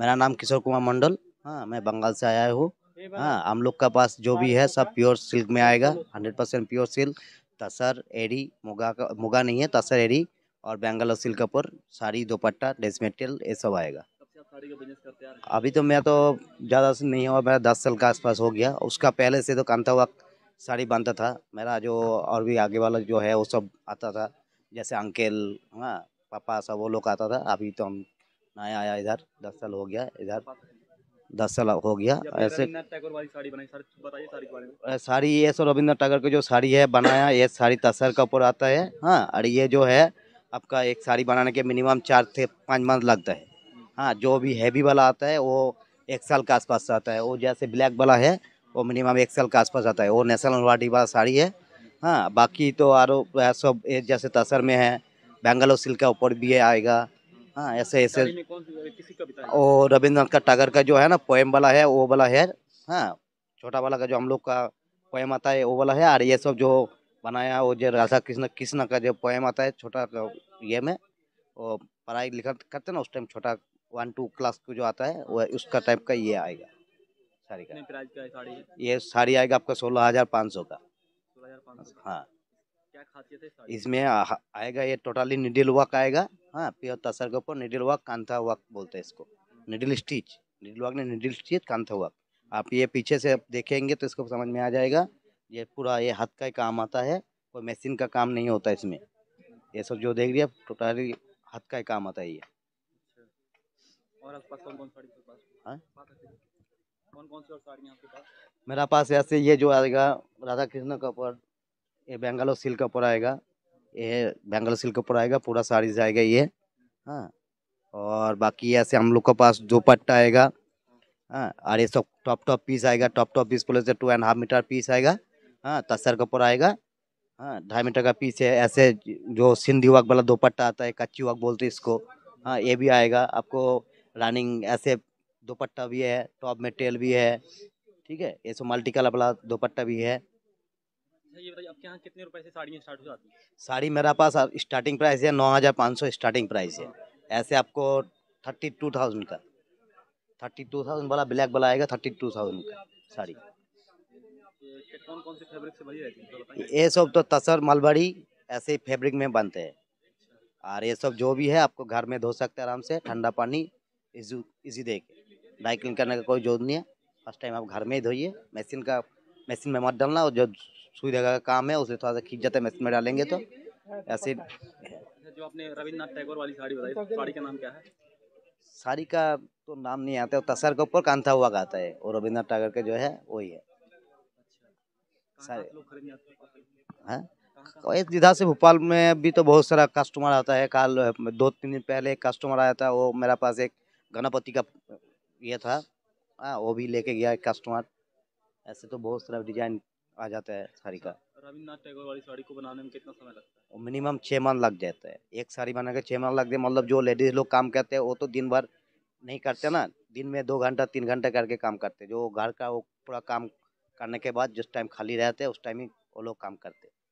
मेरा नाम किशोर कुमार मंडल हाँ मैं बंगाल से आया हूँ हाँ हम लोग का पास जो भी है सब प्योर सिल्क में आएगा hundred percent pure silk tussar eri muga का मुगा नहीं है तसर एरी और बैंगल और सिल्क पर साड़ी दोपट्टा ड्रेस मेटेरियल ये सब आएगा अभी तो मैं तो ज़्यादा से नहीं हुआ मेरा दस साल का आसपास हो गया उसका पहले से तो कंता हुआ साड़ी बांधता था मेरा जो और भी आगे वाला जो है वो सब आता था जैसे अंकेल हाँ पापा सब वो लोग आता था अभी तो हम नया आया इधर दस साल हो गया इधर दस साल हो गया ऐसे साड़ी ये सो रविंद्र टैगोर की जो साड़ी है बनाया ये साड़ी तसर का ऊपर आता है हाँ और ये जो है आपका एक साड़ी बनाने के मिनिमम चार से पाँच मंथ लगता है हाँ जो भी हैवी वाला आता है वो एक साल के आसपास आता है वो जैसे ब्लैक वाला है वो मिनिमम एक साल के आसपास आता है वो नेशनल वाटी वाला साड़ी है हाँ बाकी तो और सब जैसे तसर में है बेंगलोर सिल्क का ऊपर भी आएगा हाँ ऐसे ऐसे और रविंद्रनाथ टागर का जो है ना पोएम वाला है वो वाला है हाँ छोटा वाला का जो हम लोग का पोएम आता है वो वाला है और ये सब जो बनाया वो जो राधा कृष्ण कृष्ण का जो पोएम आता है छोटा ये में वो पढ़ाई लिखा करते ना उस टाइम छोटा वन टू क्लास को जो आता है वो उसका टाइप का ये आएगा साड़ी का ये साड़ी आएगा आपका सोलह हज़ार पाँच सौ का सोलह हजार पाँच हाँ इसमें आएगा ये टोटली निडिल वर्क आएगा हाँ प्योर तसर के ऊपर निडिल वर्क कांथा वर्क बोलते हैं इसको निडिल स्टिच निडिल वर्क नहीं निडिल स्टिच कांथा वर्क आप ये पीछे से देखेंगे तो इसको समझ में आ जाएगा ये पूरा ये हाथ का ही काम आता है कोई मशीन का काम नहीं होता इसमें ये सब जो देख लिया टोटली हाथ का ही काम आता है ये अच्छा। और कौन कौन कौन कौन सी और साड़ियाँ मेरा पास ऐसे ये जो आएगा राधा कृष्ण का ऊपर ये बेंगालो सिल्क का ऊपर आएगा ये बेंगालो सिल्क का ऊपर आएगा पूरा साड़ी जाएगा ये हाँ और बाकी ऐसे हम लोग के पास दोपट्टा आएगा हाँ और ये सब टॉप टॉप पीस आएगा टॉप टॉप पीस बोले तो two and half metre piece आएगा हाँ तस्सर का ऊपर आएगा हाँ ढाई मीटर का पीस है ऐसे जो सिंधी वर्क वाला दोपट्टा आता है कच्ची वर्क बोलते इसको हाँ ये भी आएगा आपको रनिंग ऐसे दोपट्टा भी है टॉप में टेल भी है ठीक है ये सब मल्टी कलर वाला दोपट्टा भी है अच्छा, साड़ी मेरा पास स्टार्टिंग प्राइस है नौ हज़ार पाँच सौ स्टार्टिंग प्राइस है ऐसे आपको थर्टी टू थाउजेंड का थर्टी टू थाउजेंड वाला ब्लैक वाला आएगा थर्टी टू थाउजेंड का साड़ी कौन कौन से फैब्रिक से बनी ये सब तो तसर मलबड़ी ऐसे फैब्रिक में बनते हैं अच्छा। और ये सब जो भी है आपको घर में धो सकते हैं आराम से ठंडा पानी इजी इजी दे के ड्राई क्लीन करने का कोई जरूरत नहीं है फर्स्ट टाइम आप घर में ही धोइए मशीन का मशीन में मत डालना और जो सुई धागा का काम है उसे थोड़ा सा खींच जाता है इसमें डालेंगे तो ऐसे अच्छा, जो आपने रविन्द्रनाथ टैगोर वाली साड़ी बताई तो साड़ी का नाम क्या है साड़ी का तो नाम नहीं आता है तसर के ऊपर कांथा हुआ का आता है और रविन्द्रनाथ टैगोर का जो है वही है अच्छा। सारे एक हाँ? तो जिधा से भोपाल में भी तो बहुत सारा कस्टमर आता है काल दो तीन दिन पहले एक कस्टमर आया था वो मेरा पास एक गणपति का ये था आ, हाँ, वो भी लेके गया एक कस्टमर ऐसे तो बहुत सारा डिजाइन आ जाता है साड़ी का अच्छा, रविन्द्रनाथ टैगोर वाली साड़ी को बनाने में कितना समय लगता है मिनिमम छः मान लग जाता है एक साड़ी बना के छः मान लग जाए मतलब जो लेडीज लोग काम करते हैं वो तो दिन भर नहीं करते ना दिन में दो घंटा तीन घंटा करके काम करते जो घर का वो पूरा काम करने के बाद जिस टाइम खाली रहते हैं उस टाइम ही वो लोग काम करते